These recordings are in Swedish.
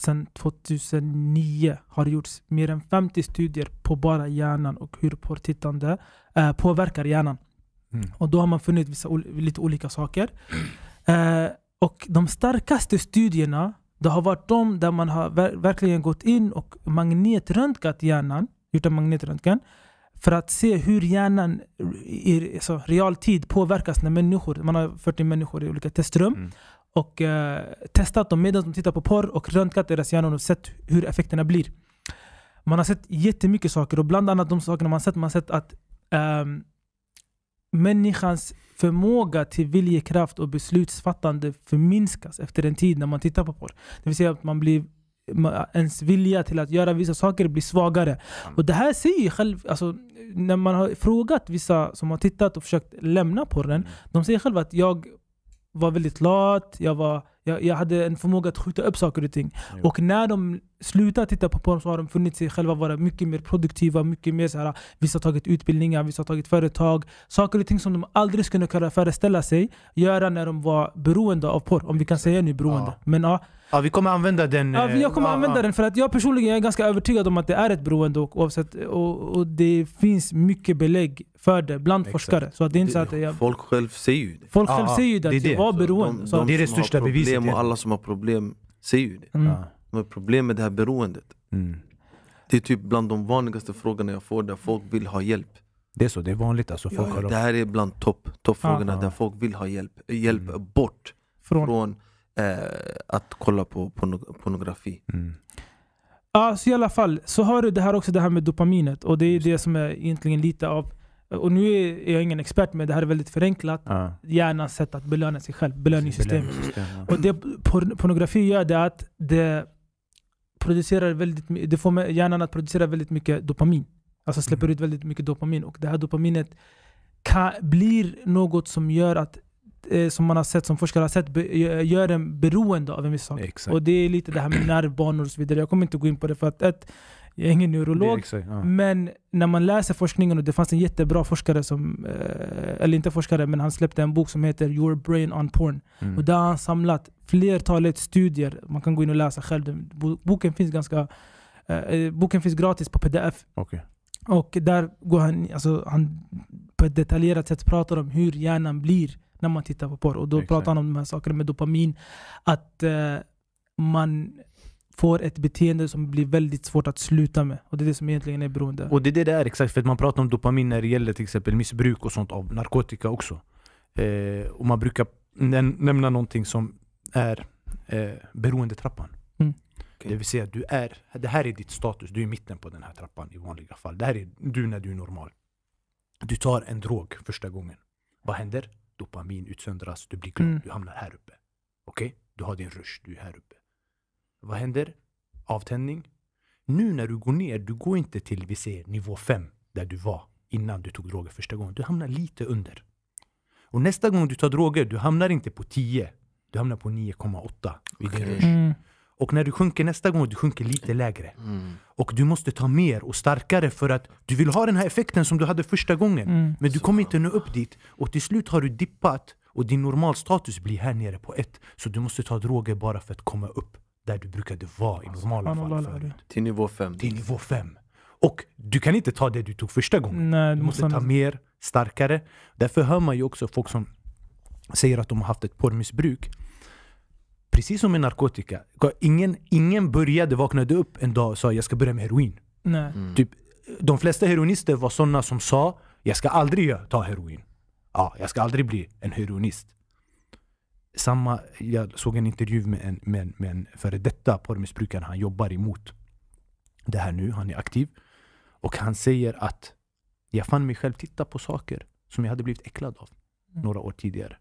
sedan 2009 har det gjorts mer än 50 studier på bara hjärnan och hur porrtittande eh, påverkar hjärnan. Mm. Och då har man funnit vissa, lite olika saker. Eh, och de starkaste studierna det har varit de där man har ver verkligen gått in och magnetröntgat hjärnan, gjort en magnetröntgen, för att se hur hjärnan i alltså, realtid påverkas när människor, man har 40 människor i olika testrum, mm och eh, testat dem medan de tittar på porr och röntgat deras hjärnor och sett hur effekterna blir. Man har sett jättemycket saker och bland annat de sakerna man sett, man har sett att eh, människans förmåga till viljekraft och beslutsfattande förminskas efter en tid när man tittar på porr. Det vill säga att man blir ens vilja till att göra vissa saker blir svagare. Mm. Och det här säger ju själv, alltså, när man har frågat vissa som har tittat och försökt lämna porren, mm. de säger själva att jag var väldigt lat, jag var jag, jag hade en förmåga att skjuta upp saker och ting. Jo. Och när de slutar titta på porr så har de funnit sig själva vara mycket mer produktiva. Mycket mer så här, vissa har tagit utbildningar, vissa har tagit företag. Saker och ting som de aldrig skulle kunna föreställa sig göra när de var beroende av porr. Om vi kan säga nu beroende. Ja. Men, ja. Ja, vi kommer använda den. Ja, jag kommer ja, använda ja. den. För att jag personligen är ganska övertygad om att det är ett beroende. Och, oavsett, och, och det finns mycket belägg för det bland Exakt. forskare. Så att det är inte så att jag, folk själv säger ju det. Folk själv säger ju det, att det, det. var beroende. De, de, de det är det största beviset problem och alla som har problem säger ju det. Mm. De har problem med det här beroendet. Mm. Det är typ bland de vanligaste frågorna jag får där folk vill ha hjälp. Det är så, det är vanligt alltså? Folk ja, har... Det här är bland toppfrågorna top, frågorna där folk vill ha hjälp. Hjälp mm. bort från, från eh, att kolla på pornografi. Mm. Ja, så i alla fall, så har du det här också det här med dopaminet. Och det är det som är egentligen lite av och nu är jag ingen expert, men det här är väldigt förenklat. Ja. Hjärnans sätt att belöna sig själv, Belöningssystemet. Alltså, ja. det pornografi gör det att det, producerar väldigt, det får hjärnan att producera väldigt mycket dopamin. Alltså släpper mm. ut väldigt mycket dopamin. Och det här dopaminet kan, blir något som gör att Eh, som man har sett, som forskare har sett, gör en beroende av en viss sak. Exakt. Och det är lite det här med nervbanor och så vidare. Jag kommer inte gå in på det för att ett, jag är ingen neurolog. Exakt, ja. Men när man läser forskningen, och det fanns en jättebra forskare som, eh, eller inte forskare, men han släppte en bok som heter Your Brain on Porn. Mm. Och där har han samlat flertalet studier. Man kan gå in och läsa själv. Boken finns, ganska, eh, boken finns gratis på pdf. Okay. Och där går han, alltså, han på ett detaljerat sätt pratar om hur hjärnan blir när man tittar på porr. Och då Exakt. pratar han om de här sakerna med dopamin. Att eh, man får ett beteende som blir väldigt svårt att sluta med. Och det är det som egentligen är beroende. Och det är det det är, exakt. För att man pratar om dopamin när det gäller till exempel missbruk och sånt av narkotika också. Eh, och man brukar nämna någonting som är eh, beroendetrappan. Mm. Okay. Det vill säga, du är, det här är ditt status. Du är i mitten på den här trappan i vanliga fall. Det här är du när du är normal. Du tar en drog första gången. Vad händer? dopamin utsöndras, du blir glad, mm. du hamnar här uppe. Okej? Okay? Du har din rush, du är här uppe. Vad händer? Avtändning. Nu när du går ner, du går inte till, vi säger, nivå 5, där du var innan du tog droger första gången. Du hamnar lite under. Och nästa gång du tar droger, du hamnar inte på 10. Du hamnar på 9,8 i okay. din rush. Mm. Och när du sjunker nästa gång, du sjunker lite lägre. Mm. Och du måste ta mer och starkare för att du vill ha den här effekten som du hade första gången. Mm. Men du så. kommer inte nå upp dit. Och till slut har du dippat och din normalstatus blir här nere på ett. Så du måste ta droger bara för att komma upp där du brukade vara i alltså, normala alltså, fall förut. Till nivå fem. Till nivå fem. Och du kan inte ta det du tog första gången. Nej, du måste ta mer, starkare. Därför hör man ju också folk som säger att de har haft ett porrmissbruk precis som med narkotika. Ingen, ingen började, vaknade upp en dag och sa jag ska börja med heroin. Nej. Mm. Typ, de flesta heroinister var sådana som sa jag ska aldrig ta heroin. Ja, jag ska aldrig bli en heroinist. Samma, jag såg en intervju med en, med, med en före detta porrmissbrukare. Han jobbar emot det här nu. Han är aktiv. Och han säger att jag fann mig själv titta på saker som jag hade blivit äcklad av mm. några år tidigare.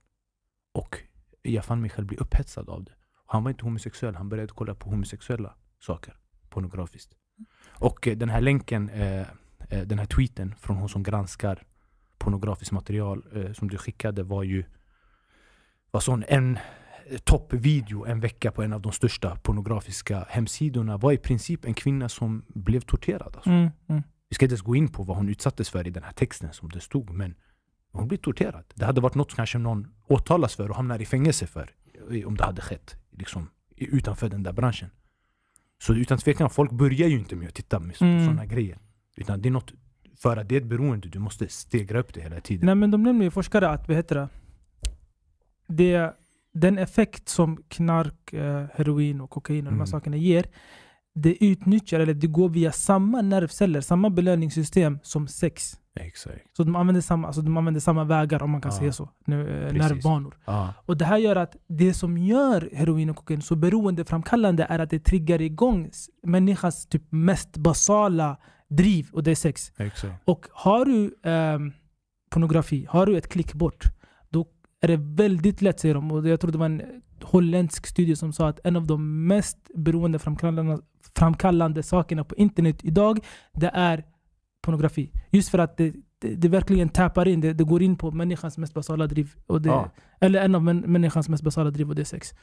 Och jag fann mig själv bli upphetsad av det. Han var inte homosexuell, han började kolla på homosexuella saker pornografiskt. Och eh, den här länken, eh, eh, den här tweeten från hon som granskar pornografiskt material som du skickade var ju var sån en toppvideo en vecka på en av de största pornografiska hemsidorna var i princip en kvinna som blev torterad. Alltså. Mm, mm. Vi ska inte ens gå in på vad hon utsattes för i den här texten som det stod, men hon blev torterad. Det hade varit något som kanske någon åtalas för och hamnar i fängelse för om det hade skett liksom, utanför den där branschen. Så utan tvekan, folk börjar ju inte med att titta på mm. sådana grejer. Utan det är något, för att det är ett beroende, du måste stegra upp det hela tiden. Nej men de nämner ju forskare att, det? den effekt som knark, eh, heroin och kokain och de här mm. sakerna ger det utnyttjar, eller det går via samma nervceller, samma belöningssystem som sex. Exakt. Så de använder, samma, alltså de använder samma vägar, om man kan ah, säga så. Eh, nervbanor. Ah. Och det här gör att det som gör heroin och kokain så beroendeframkallande är att det triggar igång människans typ mest basala driv, och det är sex. Exakt. Och har du eh, pornografi, har du ett klick bort, är det väldigt lätt, säger de. Och jag tror det var en holländsk studie som sa att en av de mest beroendeframkallande framkallande sakerna på internet idag, det är pornografi. Just för att det, det, det verkligen tappar in. Det, det, går in på människans mest basala driv. Och det, ja. Eller en av människans mest basala driv och det är sex.